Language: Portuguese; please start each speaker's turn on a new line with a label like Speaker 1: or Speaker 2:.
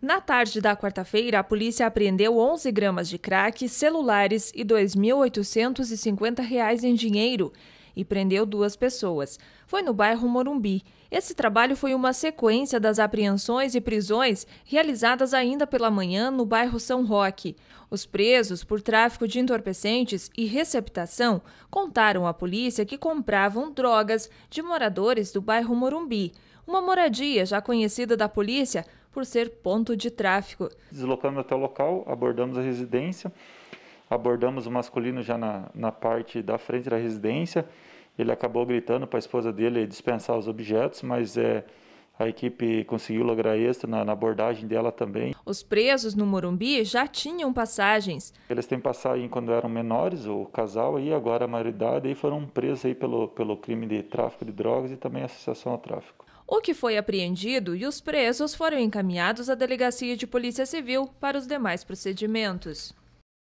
Speaker 1: Na tarde da quarta-feira, a polícia apreendeu 11 gramas de crack, celulares e R$ 2.850 em dinheiro e prendeu duas pessoas. Foi no bairro Morumbi. Esse trabalho foi uma sequência das apreensões e prisões realizadas ainda pela manhã no bairro São Roque. Os presos por tráfico de entorpecentes e receptação contaram à polícia que compravam drogas de moradores do bairro Morumbi, uma moradia já conhecida da polícia por ser ponto de tráfico.
Speaker 2: Deslocando até o local, abordamos a residência, abordamos o masculino já na, na parte da frente da residência. Ele acabou gritando para a esposa dele dispensar os objetos, mas é, a equipe conseguiu lograr isso na, na, abordagem dela também.
Speaker 1: Os presos no Morumbi já tinham passagens.
Speaker 2: Eles têm passagem quando eram menores, o casal aí, agora a maioridade, aí foram presos aí pelo, pelo crime de tráfico de drogas e também associação ao tráfico
Speaker 1: o que foi apreendido e os presos foram encaminhados à Delegacia de Polícia Civil para os demais procedimentos.